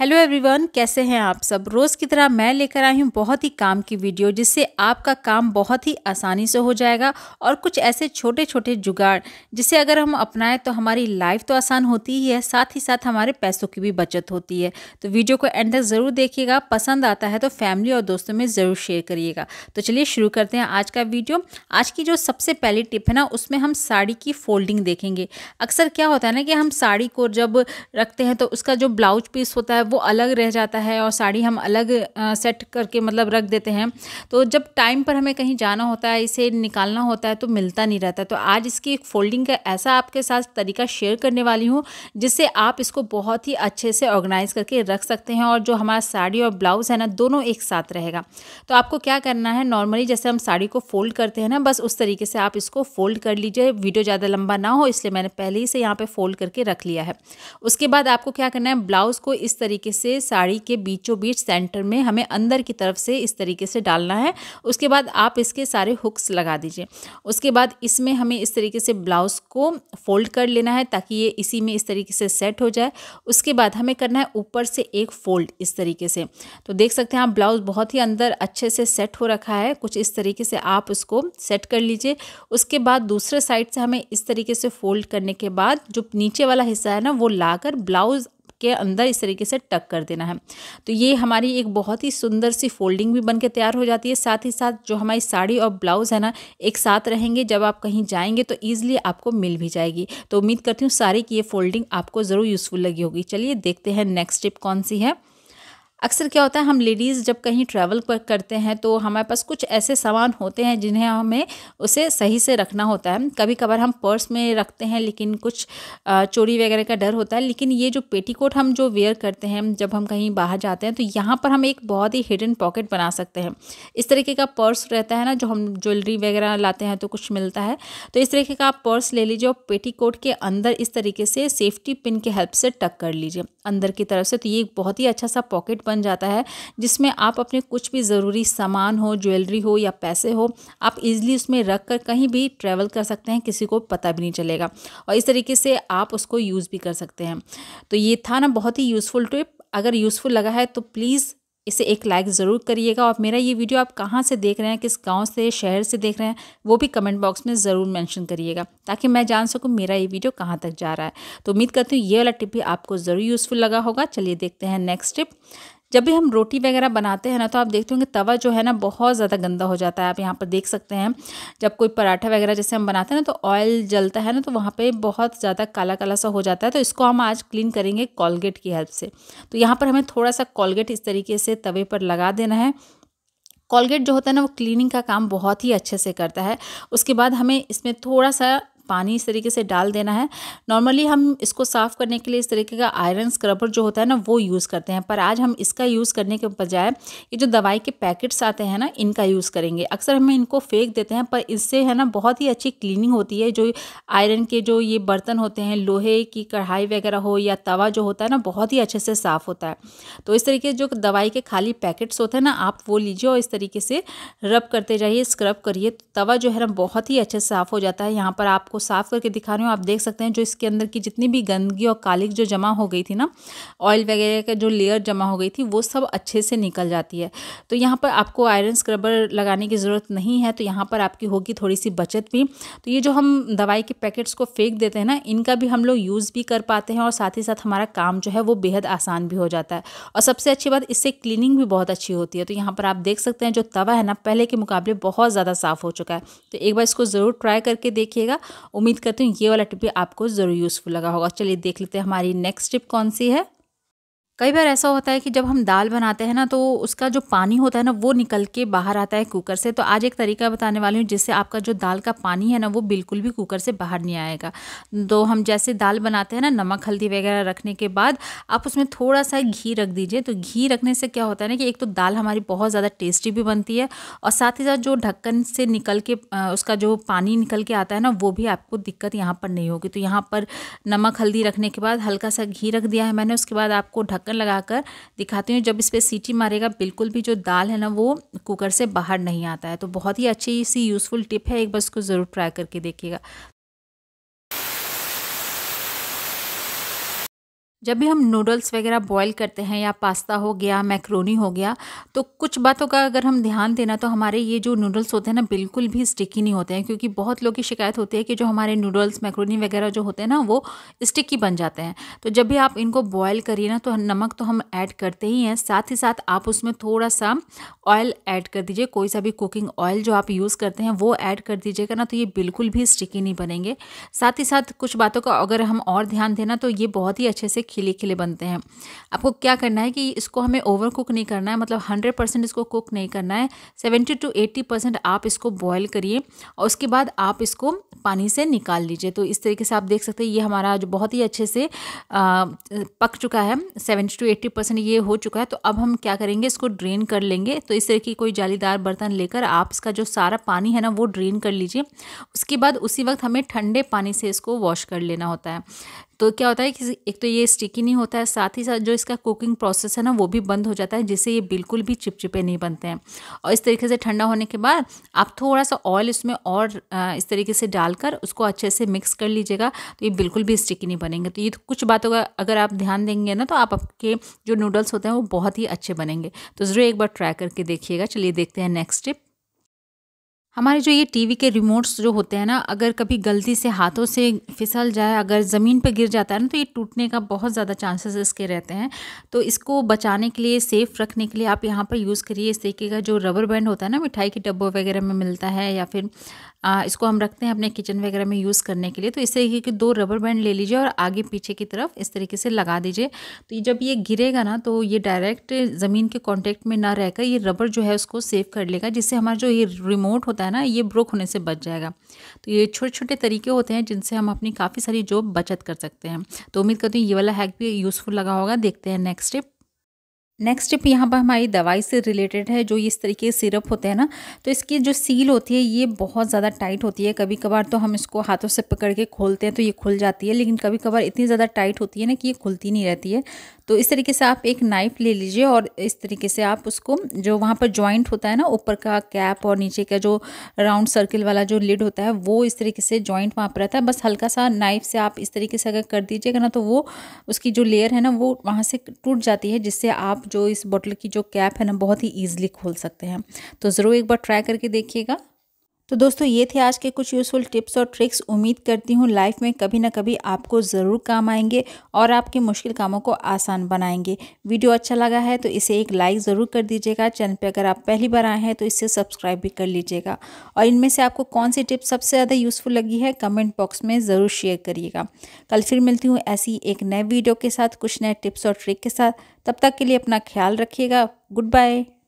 hello everyone कैसे हैं आप सब रोज़ की तरह मैं लेकर आई हूँ बहुत ही काम की वीडियो जिससे आपका काम बहुत ही आसानी से हो जाएगा और कुछ ऐसे छोटे छोटे जुगाड़ जिसे अगर हम अपनाएं तो हमारी लाइफ तो आसान होती ही है साथ ही साथ हमारे पैसों की भी बचत होती है तो वीडियो को एंड तक ज़रूर देखिएगा पसंद आता है तो फैमिली और दोस्तों में ज़रूर शेयर करिएगा तो चलिए शुरू करते हैं आज का वीडियो आज की जो सबसे पहली टिप है ना उसमें हम साड़ी की फोल्डिंग देखेंगे अक्सर क्या होता है ना कि हम साड़ी को जब रखते हैं तो उसका जो ब्लाउज पीस होता है वो अलग रह जाता है और साड़ी हम अलग सेट करके मतलब रख देते हैं तो जब टाइम पर हमें कहीं जाना होता है इसे निकालना होता है तो मिलता नहीं रहता तो आज इसकी एक फोल्डिंग का ऐसा आपके साथ तरीका शेयर करने वाली हूँ जिससे आप इसको बहुत ही अच्छे से ऑर्गेनाइज करके रख सकते हैं और जो हमारा साड़ी और ब्लाउज़ है ना दोनों एक साथ रहेगा तो आपको क्या करना है नॉर्मली जैसे हम साड़ी को फोल्ड करते हैं ना बस उस तरीके से आप इसको फोल्ड कर लीजिए वीडियो ज़्यादा लंबा ना हो इसलिए मैंने पहले ही से यहाँ पर फोल्ड करके रख लिया है उसके बाद आपको क्या करना है ब्लाउज़ को इस तरीके तरीके से साड़ी के बीचों बीच सेंटर में हमें अंदर की तरफ से इस तरीके से डालना है उसके बाद आप इसके सारे हुक्स लगा दीजिए उसके बाद इसमें हमें इस तरीके से ब्लाउज़ को फोल्ड कर लेना है ताकि ये इसी में इस तरीके से सेट हो जाए उसके बाद हमें करना है ऊपर से एक फोल्ड इस तरीके से तो देख सकते हैं आप ब्लाउज़ बहुत ही अंदर अच्छे से सेट हो रखा है कुछ इस तरीके से आप उसको सेट कर लीजिए उसके बाद दूसरे साइड से हमें इस तरीके से फोल्ड करने के बाद जो नीचे वाला हिस्सा है ना वो लाकर ब्लाउज़ के अंदर इस तरीके से टक कर देना है तो ये हमारी एक बहुत ही सुंदर सी फोल्डिंग भी बन के तैयार हो जाती है साथ ही साथ जो हमारी साड़ी और ब्लाउज़ है ना एक साथ रहेंगे जब आप कहीं जाएंगे तो ईज़िली आपको मिल भी जाएगी तो उम्मीद करती हूँ सारी की ये फोल्डिंग आपको ज़रूर यूज़फुल लगी होगी चलिए देखते हैं नेक्स्ट टिप कौन सी है अक्सर क्या होता है हम लेडीज़ जब कहीं ट्रैवल करते हैं तो हमारे पास कुछ ऐसे सामान होते हैं जिन्हें हमें उसे सही से रखना होता है कभी कभार हम पर्स में रखते हैं लेकिन कुछ चोरी वगैरह का डर होता है लेकिन ये जो पेटीकोट हम जो वेयर करते हैं जब हम कहीं बाहर जाते हैं तो यहाँ पर हम एक बहुत ही हिडन पॉकेट बना सकते हैं इस तरीके का पर्स रहता है ना जो हम ज्वेलरी वगैरह लाते हैं तो कुछ मिलता है तो इस तरीके का आप पर्स ले लीजिए और पेटी के अंदर इस तरीके से सेफ्टी पिन के हेल्प से टक कर लीजिए अंदर की तरफ से तो ये एक बहुत ही अच्छा सा पॉकेट बन बन जाता है जिसमें आप अपने कुछ भी ज़रूरी सामान हो ज्वेलरी हो या पैसे हो आप इजिली उसमें रख कर कहीं भी ट्रैवल कर सकते हैं किसी को पता भी नहीं चलेगा और इस तरीके से आप उसको यूज़ भी कर सकते हैं तो ये था ना बहुत ही यूज़फुल टिप अगर यूज़फुल लगा है तो प्लीज़ इसे एक लाइक ज़रूर करिएगा और मेरा ये वीडियो आप कहाँ से देख रहे हैं किस गांव से शहर से देख रहे हैं वो भी कमेंट बॉक्स में ज़रूर मेंशन करिएगा ताकि मैं जान सकूँ मेरा ये वीडियो कहाँ तक जा रहा है तो उम्मीद करती हूँ ये वाला टिप भी आपको ज़रूर यूज़फुल लगा होगा चलिए देखते हैं नेक्स्ट टिप जब भी हम रोटी वगैरह बनाते हैं ना तो आप देखते होंगे तवा जो है ना बहुत ज़्यादा गंदा हो जाता है आप यहाँ पर देख सकते हैं जब कोई पराठा वगैरह जैसे हम बनाते हैं ना तो ऑयल जलता है ना तो वहाँ पर बहुत ज़्यादा काला काला सा हो जाता है तो इसको हम आज क्लीन करेंगे कॉलगेट की हेल्प से तो यहाँ पर हमें थोड़ा सा कॉलगेट इस तरीके से तवे पर लगा देना है कॉलगेट जो होता है ना वो क्लीनिंग का काम बहुत ही अच्छे से करता है उसके बाद हमें इसमें थोड़ा सा पानी इस तरीके से डाल देना है नॉर्मली हम इसको साफ़ करने के लिए इस तरीके का आयरन स्क्रबर जो होता है ना वो यूज़ करते हैं पर आज हम इसका यूज़ करने के बजाय ये जो दवाई के पैकेट्स आते हैं ना इनका यूज़ करेंगे अक्सर हम इनको फेंक देते हैं पर इससे है ना बहुत ही अच्छी क्लीनिंग होती है जो आयरन के जो ये बर्तन होते हैं लोहे की कढ़ाई वगैरह हो या तवा जो होता है ना बहुत ही अच्छे से साफ़ होता है तो इस तरीके जो दवाई के खाली पैकेट्स होते हैं ना आप वो लीजिए और इस तरीके से रब करते जाइए स्क्रब करिए तवा जो है ना बहुत ही अच्छे से साफ़ हो जाता है यहाँ पर आपको आपको साफ़ करके दिखा रही हूँ आप देख सकते हैं जो इसके अंदर की जितनी भी गंदगी और कालिक जो जमा हो गई थी ना ऑयल वगैरह का जो लेयर जमा हो गई थी वो सब अच्छे से निकल जाती है तो यहाँ पर आपको आयरन स्क्रबर लगाने की ज़रूरत नहीं है तो यहाँ पर आपकी होगी थोड़ी सी बचत भी तो ये जो हम दवाई के पैकेट्स को फेंक देते हैं ना इनका भी हम लोग यूज़ भी कर पाते हैं और साथ ही साथ हमारा काम जो है वो बेहद आसान भी हो जाता है और सबसे अच्छी बात इससे क्लीनिंग भी बहुत अच्छी होती है तो यहाँ पर आप देख सकते हैं जो तवा है ना पहले के मुकाबले बहुत ज़्यादा साफ़ हो चुका है तो एक बार इसको ज़रूर ट्राई करके देखिएगा उम्मीद करती हूँ ये वाला टिप भी आपको ज़रूर यूज़फुल लगा होगा चलिए देख लेते हैं हमारी नेक्स्ट टिप कौन सी है कई बार ऐसा होता है कि जब हम दाल बनाते हैं ना तो उसका जो पानी होता है ना वो निकल के बाहर आता है कुकर से तो आज एक तरीका बताने वाली हूँ जिससे आपका जो दाल का पानी है ना वो बिल्कुल भी कुकर से बाहर नहीं आएगा तो हम जैसे दाल बनाते हैं ना नमक हल्दी वगैरह रखने के बाद आप उसमें थोड़ा सा घी रख दीजिए तो घी रखने से क्या होता है ना कि एक तो दाल हमारी बहुत ज़्यादा टेस्टी भी बनती है और साथ ही साथ जो ढक्कन से निकल के उसका जो पानी निकल के आता है ना वो भी आपको दिक्कत यहाँ पर नहीं होगी तो यहाँ पर नमक हल्दी रखने के बाद हल्का सा घी रख दिया है मैंने उसके बाद आपको ढक ढक्कन लगाकर दिखाती हूँ जब इस पर सीटी मारेगा बिल्कुल भी जो दाल है ना वो कुकर से बाहर नहीं आता है तो बहुत ही अच्छी सी यूज़फुल टिप है एक बार इसको ज़रूर ट्राई करके देखिएगा जब भी हम नूडल्स वगैरह बॉईल करते हैं या पास्ता हो गया मैक्रोनी हो गया तो कुछ बातों का अगर हम ध्यान देना तो हमारे ये जो नूडल्स होते हैं ना बिल्कुल भी स्टिकी नहीं होते हैं क्योंकि बहुत लोग की शिकायत होती है कि जो हमारे नूडल्स मैक्रोनी वगैरह जो होते हैं ना वो स्टिकी बन जाते हैं तो जब भी आप इनको बॉयल करिए ना तो नमक तो हम ऐड करते ही हैं साथ ही साथ आप उसमें थोड़ा सा ऑयल ऐड कर दीजिए कोई सा भी कुकिंग ऑयल जो आप यूज़ करते हैं वो ऐड कर दीजिएगा ना तो ये बिल्कुल भी स्टिकी नहीं बनेंगे साथ ही साथ कुछ बातों का अगर हम और ध्यान देना तो ये बहुत ही अच्छे से खिले खिले बनते हैं आपको क्या करना है कि इसको हमें ओवर कुक नहीं करना है मतलब हंड्रेड परसेंट इसको कुक नहीं करना है सेवेंटी टू एट्टी परसेंट आप इसको बॉयल करिए और उसके बाद आप इसको पानी से निकाल लीजिए तो इस तरीके से आप देख सकते हैं ये हमारा जो बहुत ही अच्छे से आ, पक चुका है सेवेंटी टू एट्टी परसेंट ये हो चुका है तो अब हम क्या करेंगे इसको ड्रेन कर लेंगे तो इस तरह की कोई जालीदार बर्तन लेकर आप इसका जो सारा पानी है ना वो ड्रेन कर लीजिए उसके बाद उसी वक्त हमें ठंडे पानी से इसको वॉश कर लेना होता है तो क्या होता है कि एक तो ये स्टिकी नहीं होता है साथ ही साथ जो इसका कुकिंग प्रोसेस है ना वो भी बंद हो जाता है जिससे ये बिल्कुल भी चिपचिपे नहीं बनते हैं और इस तरीके से ठंडा होने के बाद आप थोड़ा सा ऑयल इसमें और इस तरीके से डालकर उसको अच्छे से मिक्स कर लीजिएगा तो ये बिल्कुल भी स्टिकी नहीं बनेंगे तो ये तो कुछ बातों का अगर आप ध्यान देंगे ना तो आपके जो नूडल्स होते हैं वो बहुत ही अच्छे बनेंगे तो ज़रूर एक बार ट्राई करके देखिएगा चलिए देखते हैं नेक्स्ट टिप हमारे जो ये टीवी के रिमोट्स जो होते हैं ना अगर कभी गलती से हाथों से फिसल जाए अगर ज़मीन पे गिर जाता है ना तो ये टूटने का बहुत ज़्यादा चांसेस इसके रहते हैं तो इसको बचाने के लिए सेफ़ रखने के लिए आप यहाँ पर यूज़ करिए इस तरीके का जो रबर बैंड होता है ना मिठाई के डब्बों वगैरह में मिलता है या फिर आ, इसको हम रखते हैं अपने किचन वगैरह में यूज़ करने के लिए तो इस तरीके के दो रबर बैंड ले लीजिए और आगे पीछे की तरफ इस तरीके से लगा दीजिए तो जब ये गिरेगा ना तो ये डायरेक्ट ज़मीन के कॉन्टेक्ट में ना रहकर ये रबर जो है उसको सेव कर लेगा जिससे हमारा जो ये रिमोट होता है ना ये ब्रोक होने से बच जाएगा तो ये छोटे छोटे तरीके होते हैं जिनसे हम अपनी काफ़ी सारी जो बचत कर सकते हैं तो उम्मीद करती हूँ ये वाला हैक भी यूज़फुल लगा होगा देखते हैं नेक्स्ट स्टेप नेक्स्ट स्टेप यहाँ पर हमारी दवाई से रिलेटेड है जो इस तरीके के सिरप होते हैं ना तो इसकी जो सील होती है ये बहुत ज़्यादा टाइट होती है कभी कभार तो हम इसको हाथों से पकड़ के खोलते हैं तो ये खुल जाती है लेकिन कभी कभार इतनी ज़्यादा टाइट होती है ना कि ये खुलती नहीं रहती है तो इस तरीके से आप एक नाइफ़ ले लीजिए और इस तरीके से आप उसको जो वहाँ पर जॉइंट होता है ना ऊपर का कैप और नीचे का जो राउंड सर्किल वाला जो लिड होता है वो इस तरीके से जॉइंट वहाँ पर रहता है बस हल्का सा नाइफ से आप इस तरीके से अगर कर दीजिएगा ना तो वो उसकी जो लेयर है ना वो वहाँ से टूट जाती है जिससे आप जो इस बॉटल की जो कैप है ना बहुत ही ईजिली खोल सकते हैं तो ज़रूर एक बार ट्राई करके देखिएगा तो दोस्तों ये थे आज के कुछ यूज़फुल टिप्स और ट्रिक्स उम्मीद करती हूँ लाइफ में कभी ना कभी आपको ज़रूर काम आएंगे और आपके मुश्किल कामों को आसान बनाएंगे वीडियो अच्छा लगा है तो इसे एक लाइक ज़रूर कर दीजिएगा चैनल पे अगर आप पहली बार आए हैं तो इसे सब्सक्राइब भी कर लीजिएगा और इनमें से आपको कौन सी टिप्स सबसे ज़्यादा यूज़फुल लगी है कमेंट बॉक्स में ज़रूर शेयर करिएगा कल फिर मिलती हूँ ऐसी एक नए वीडियो के साथ कुछ नए टिप्स और ट्रिक के साथ तब तक के लिए अपना ख्याल रखिएगा गुड बाय